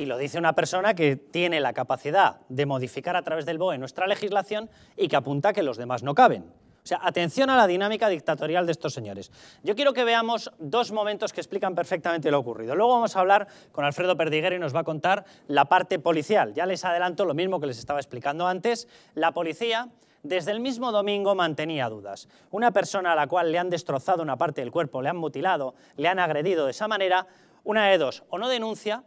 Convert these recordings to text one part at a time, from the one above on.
Y lo dice una persona que tiene la capacidad de modificar a través del BOE nuestra legislación y que apunta que los demás no caben. O sea, atención a la dinámica dictatorial de estos señores. Yo quiero que veamos dos momentos que explican perfectamente lo ocurrido. Luego vamos a hablar con Alfredo Perdiguero y nos va a contar la parte policial. Ya les adelanto lo mismo que les estaba explicando antes. La policía desde el mismo domingo mantenía dudas. Una persona a la cual le han destrozado una parte del cuerpo, le han mutilado, le han agredido de esa manera, una de dos, o no denuncia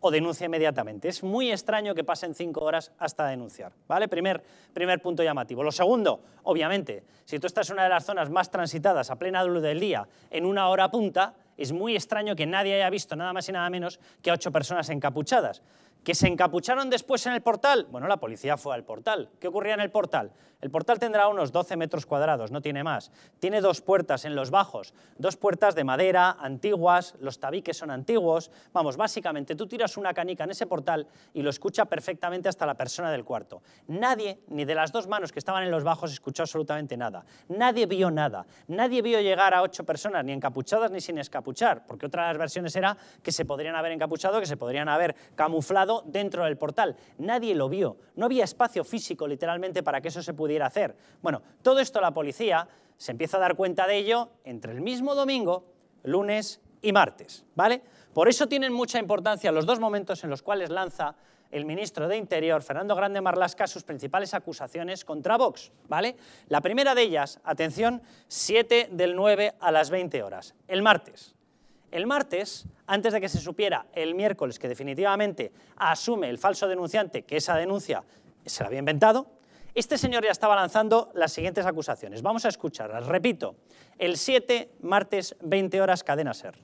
o denuncia inmediatamente. Es muy extraño que pasen cinco horas hasta denunciar. ¿vale? Primer, primer punto llamativo. Lo segundo, obviamente, si tú estás en una de las zonas más transitadas a plena luz del día en una hora punta, es muy extraño que nadie haya visto nada más y nada menos que a ocho personas encapuchadas. ¿Que se encapucharon después en el portal? Bueno, la policía fue al portal. ¿Qué ocurría en el portal? El portal tendrá unos 12 metros cuadrados, no tiene más. Tiene dos puertas en los bajos, dos puertas de madera, antiguas, los tabiques son antiguos. Vamos, básicamente tú tiras una canica en ese portal y lo escucha perfectamente hasta la persona del cuarto. Nadie, ni de las dos manos que estaban en los bajos, escuchó absolutamente nada. Nadie vio nada. Nadie vio llegar a ocho personas, ni encapuchadas ni sin escapuchar, porque otra de las versiones era que se podrían haber encapuchado, que se podrían haber camuflado dentro del portal. Nadie lo vio. No había espacio físico, literalmente, para que eso se pudiera hacer. Bueno, todo esto la policía se empieza a dar cuenta de ello entre el mismo domingo, lunes y martes, ¿vale? Por eso tienen mucha importancia los dos momentos en los cuales lanza el ministro de Interior, Fernando Grande Marlasca, sus principales acusaciones contra Vox, ¿vale? La primera de ellas, atención, 7 del 9 a las 20 horas, el martes el martes, antes de que se supiera el miércoles que definitivamente asume el falso denunciante que esa denuncia se la había inventado, este señor ya estaba lanzando las siguientes acusaciones. Vamos a escucharlas. Repito, el 7, martes, 20 horas, cadena SER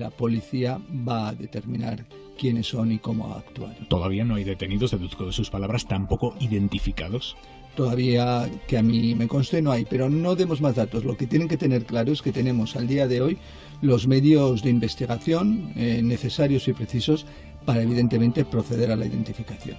la policía va a determinar quiénes son y cómo actuar. Todavía no hay detenidos, deduzco de sus palabras, tampoco identificados. Todavía que a mí me conste no hay, pero no demos más datos. Lo que tienen que tener claro es que tenemos al día de hoy los medios de investigación eh, necesarios y precisos para evidentemente proceder a la identificación.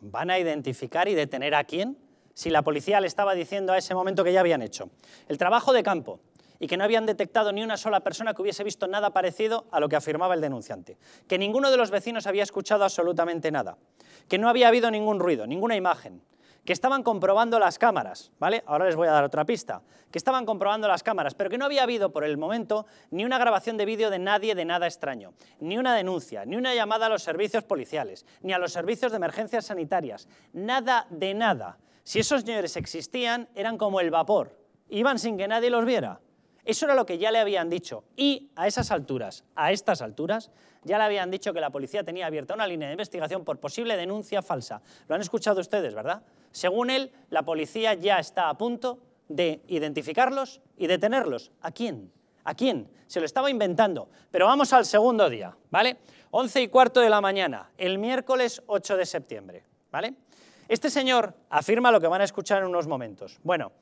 ¿Van a identificar y detener a quién? Si la policía le estaba diciendo a ese momento que ya habían hecho. El trabajo de campo, y que no habían detectado ni una sola persona que hubiese visto nada parecido a lo que afirmaba el denunciante, que ninguno de los vecinos había escuchado absolutamente nada, que no había habido ningún ruido, ninguna imagen, que estaban comprobando las cámaras, ¿vale? Ahora les voy a dar otra pista, que estaban comprobando las cámaras, pero que no había habido por el momento ni una grabación de vídeo de nadie de nada extraño, ni una denuncia, ni una llamada a los servicios policiales, ni a los servicios de emergencias sanitarias, nada de nada. Si esos señores existían, eran como el vapor, iban sin que nadie los viera. Eso era lo que ya le habían dicho. Y a esas alturas, a estas alturas, ya le habían dicho que la policía tenía abierta una línea de investigación por posible denuncia falsa. Lo han escuchado ustedes, ¿verdad? Según él, la policía ya está a punto de identificarlos y detenerlos. ¿A quién? ¿A quién? Se lo estaba inventando. Pero vamos al segundo día, ¿vale? 11 y cuarto de la mañana, el miércoles 8 de septiembre, ¿vale? Este señor afirma lo que van a escuchar en unos momentos. Bueno,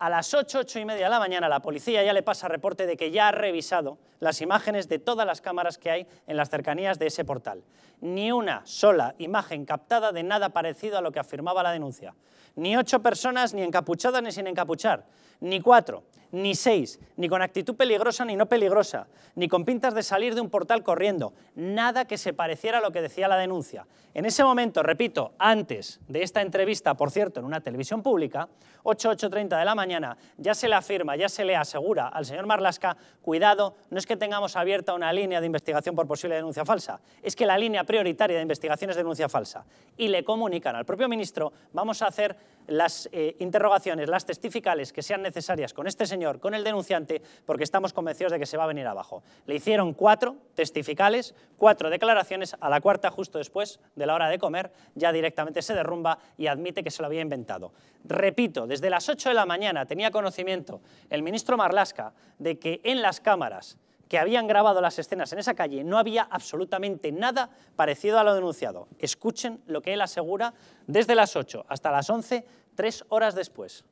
a las 8, 8 y media de la mañana la policía ya le pasa reporte de que ya ha revisado las imágenes de todas las cámaras que hay en las cercanías de ese portal. Ni una sola imagen captada de nada parecido a lo que afirmaba la denuncia. Ni ocho personas ni encapuchadas ni sin encapuchar. Ni cuatro ni seis, ni con actitud peligrosa ni no peligrosa, ni con pintas de salir de un portal corriendo, nada que se pareciera a lo que decía la denuncia. En ese momento, repito, antes de esta entrevista, por cierto, en una televisión pública, 8, 8.30 de la mañana, ya se le afirma, ya se le asegura al señor Marlasca, cuidado, no es que tengamos abierta una línea de investigación por posible denuncia falsa, es que la línea prioritaria de investigación es denuncia falsa. Y le comunican al propio ministro, vamos a hacer las eh, interrogaciones, las testificales que sean necesarias con este señor con el denunciante, porque estamos convencidos de que se va a venir abajo. Le hicieron cuatro testificales, cuatro declaraciones, a la cuarta justo después de la hora de comer, ya directamente se derrumba y admite que se lo había inventado. Repito, desde las 8 de la mañana tenía conocimiento el ministro Marlasca de que en las cámaras que habían grabado las escenas en esa calle no había absolutamente nada parecido a lo denunciado. Escuchen lo que él asegura desde las 8 hasta las 11, tres horas después.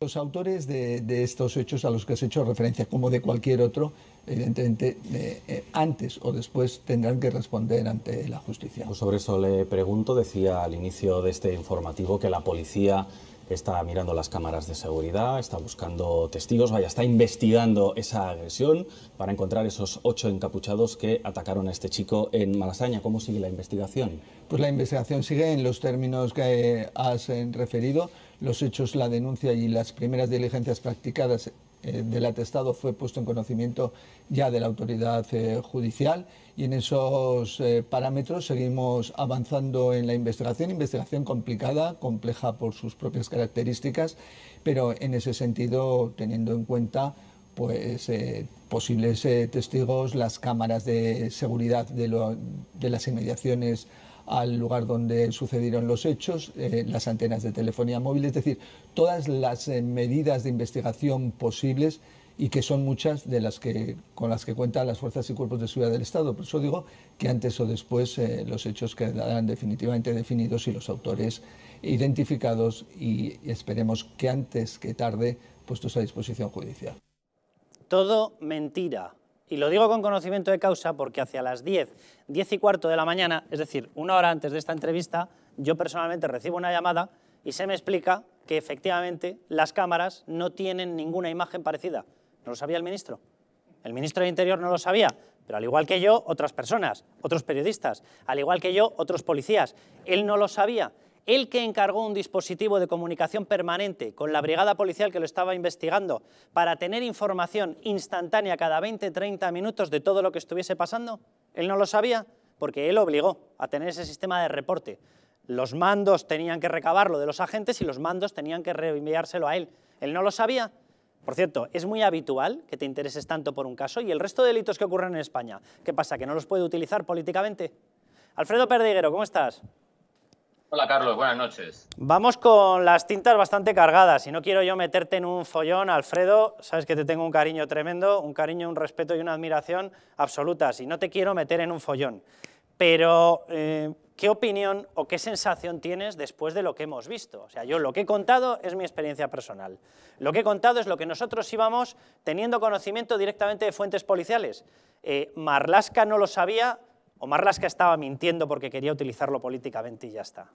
Los autores de, estos hechos a los que has hecho referencia, como de cualquier otro, evidentemente eh, eh, antes o después tendrán que responder ante la justicia. Pues sobre eso le pregunto, decía al inicio de este informativo que la policía está mirando las cámaras de seguridad, está buscando testigos, vaya, está investigando esa agresión para encontrar esos ocho encapuchados que atacaron a este chico en Malasaña. ¿Cómo sigue la investigación? Pues la investigación sigue en los términos que has eh, referido. Los hechos, la denuncia y las primeras diligencias practicadas eh, del atestado fue puesto en conocimiento ya de la autoridad eh, judicial y en esos eh, parámetros seguimos avanzando en la investigación, investigación complicada, compleja por sus propias características, pero en ese sentido teniendo en cuenta pues posibles testigos, las cámaras de seguridad de, de las inmediaciones al lugar donde sucedieron los hechos, eh, las antenas de telefonía móvil, es decir, todas las eh, medidas de investigación posibles y que son muchas de las que con las que cuentan las fuerzas y cuerpos de seguridad del Estado. Por eso digo que antes o después eh, los hechos quedarán definitivamente definidos y los autores identificados y esperemos que antes que tarde puestos a disposición judicial. Todo mentira. Y lo digo con conocimiento de causa porque hacia las 10, 10 y cuarto de la mañana, es decir, una hora antes de esta entrevista, yo personalmente recibo una llamada y se me explica que efectivamente las cámaras no tienen ninguna imagen parecida. No lo sabía el ministro. El ministro del Interior no lo sabía, pero al igual que yo, otras personas, otros periodistas, al igual que yo, otros policías. Él no lo sabía el que encargó un dispositivo de comunicación permanente con la brigada policial que lo estaba investigando para tener información instantánea cada 20-30 minutos de todo lo que estuviese pasando? Él no lo sabía porque él obligó a tener ese sistema de reporte. Los mandos tenían que recabarlo de los agentes y los mandos tenían que reenviárselo a él. Él no lo sabía. Por cierto, es muy habitual que te intereses tanto por un caso y el resto de delitos que ocurren en España. ¿Qué pasa? ¿Que no los puede utilizar políticamente? Alfredo Perdiguero, ¿cómo estás? Hola Carlos, buenas noches. Vamos con las tintas bastante cargadas y no quiero yo meterte en un follón, Alfredo, sabes que te tengo un cariño tremendo, un cariño, un respeto y una admiración absolutas y no te quiero meter en un follón. Pero, eh, ¿qué opinión o qué sensación tienes después de lo que hemos visto? O sea, yo lo que he contado es mi experiencia personal. Lo que he contado es lo que nosotros íbamos teniendo conocimiento directamente de fuentes policiales. Eh, Marlasca no lo sabía, Omar Lasca estaba mintiendo porque quería utilizarlo políticamente y ya está.